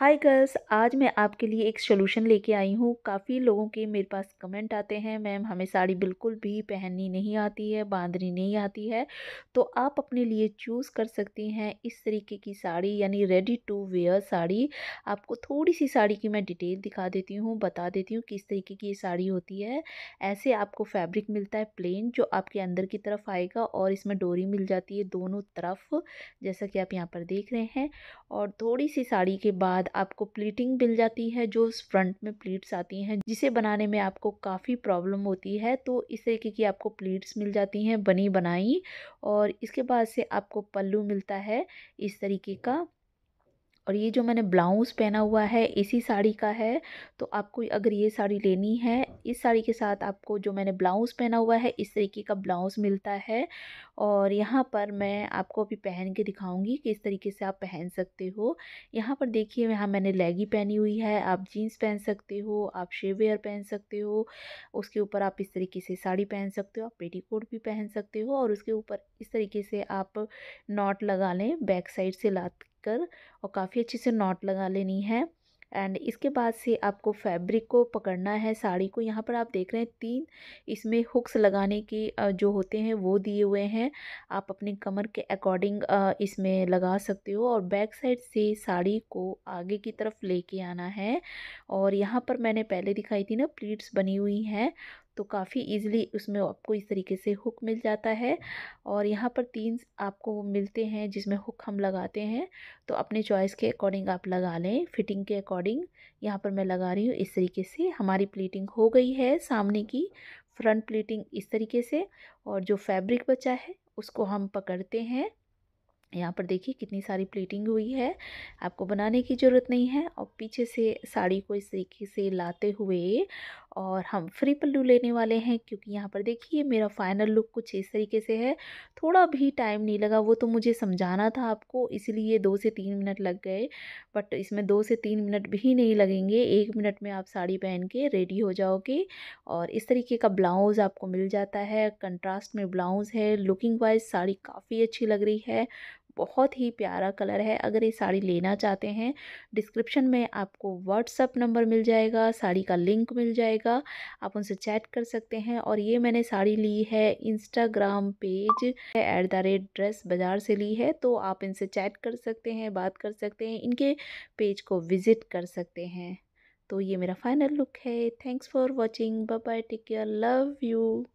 hi girls आज मैं आपके लिए एक सोल्यूशन लेके आई हूँ काफ़ी लोगों के मेरे पास कमेंट आते हैं मैम हमें साड़ी बिल्कुल भी पहननी नहीं आती है बांधनी नहीं आती है तो आप अपने लिए चूज़ कर सकती हैं इस तरीके की साड़ी यानी रेडी टू वेयर साड़ी आपको थोड़ी सी साड़ी की मैं डिटेल दिखा देती हूँ बता देती हूँ किस तरीके की ये साड़ी होती है ऐसे आपको फैब्रिक मिलता है प्लेन जो आपके अंदर की तरफ आएगा और इसमें डोरी मिल जाती है दोनों तरफ जैसा कि आप यहाँ पर देख रहे हैं और थोड़ी सी साड़ी के बाद आपको प्लीटिंग मिल जाती है जो फ्रंट में प्लीट्स आती हैं जिसे बनाने में आपको काफ़ी प्रॉब्लम होती है तो इस तरीके की आपको प्लीट्स मिल जाती हैं बनी बनाई और इसके बाद से आपको पल्लू मिलता है इस तरीके का और ये जो मैंने ब्लाउज़ पहना हुआ है इसी साड़ी का है तो आपको अगर ये साड़ी लेनी है इस साड़ी के साथ आपको जो मैंने ब्लाउज़ पहना हुआ है इस तरीके का ब्लाउज़ मिलता है और यहाँ पर मैं आपको अभी पहन के दिखाऊंगी कि इस तरीके से आप पहन सकते हो यहाँ पर देखिए यहाँ मैंने लेगी पहनी हुई है आप जीन्स पहन सकते हो आप शेवेयर पहन सकते हो उसके ऊपर आप इस तरीके से साड़ी पहन सकते हो आप कोट भी पहन सकते हो और उसके ऊपर इस तरीके से आप नॉट लगा लें बैक साइड से लाद कर और काफ़ी अच्छे से नॉट लगा लेनी है एंड इसके बाद से आपको फैब्रिक को पकड़ना है साड़ी को यहाँ पर आप देख रहे हैं तीन इसमें हुक्स लगाने के जो होते हैं वो दिए हुए हैं आप अपने कमर के अकॉर्डिंग इसमें लगा सकते हो और बैक साइड से साड़ी को आगे की तरफ लेके आना है और यहाँ पर मैंने पहले दिखाई थी ना प्लीट्स बनी हुई हैं तो काफ़ी इजीली उसमें आपको इस तरीके से हुक मिल जाता है और यहाँ पर तीन आपको मिलते हैं जिसमें हुक हम लगाते हैं तो अपने चॉइस के अकॉर्डिंग आप लगा लें फिटिंग के अकॉर्डिंग यहाँ पर मैं लगा रही हूँ इस तरीके से हमारी प्लीटिंग हो गई है सामने की फ्रंट प्लीटिंग इस तरीके से और जो फैब्रिक बचा है उसको हम पकड़ते हैं यहाँ पर देखिए कितनी सारी प्लीटिंग हुई है आपको बनाने की ज़रूरत नहीं है और पीछे से साड़ी को इस तरीके से लाते हुए और हम फ्री पल्लू लेने वाले हैं क्योंकि यहाँ पर देखिए मेरा फाइनल लुक कुछ इस तरीके से है थोड़ा भी टाइम नहीं लगा वो तो मुझे समझाना था आपको इसलिए दो से तीन मिनट लग गए बट इसमें दो से तीन मिनट भी नहीं लगेंगे एक मिनट में आप साड़ी पहन के रेडी हो जाओगे और इस तरीके का ब्लाउज़ आपको मिल जाता है कंट्रास्ट में ब्लाउज़ है लुकिंग वाइज साड़ी काफ़ी अच्छी लग रही है बहुत ही प्यारा कलर है अगर ये साड़ी लेना चाहते हैं डिस्क्रिप्शन में आपको व्हाट्सअप नंबर मिल जाएगा साड़ी का लिंक मिल जाएगा जाएगा आप उनसे चैट कर सकते हैं और ये मैंने साड़ी ली है Instagram page at the rate dress बाज़ार से ली है तो आप इनसे चैट कर सकते हैं बात कर सकते हैं इनके पेज को विज़िट कर सकते हैं तो ये मेरा फाइनल लुक है thanks for watching bye take care love you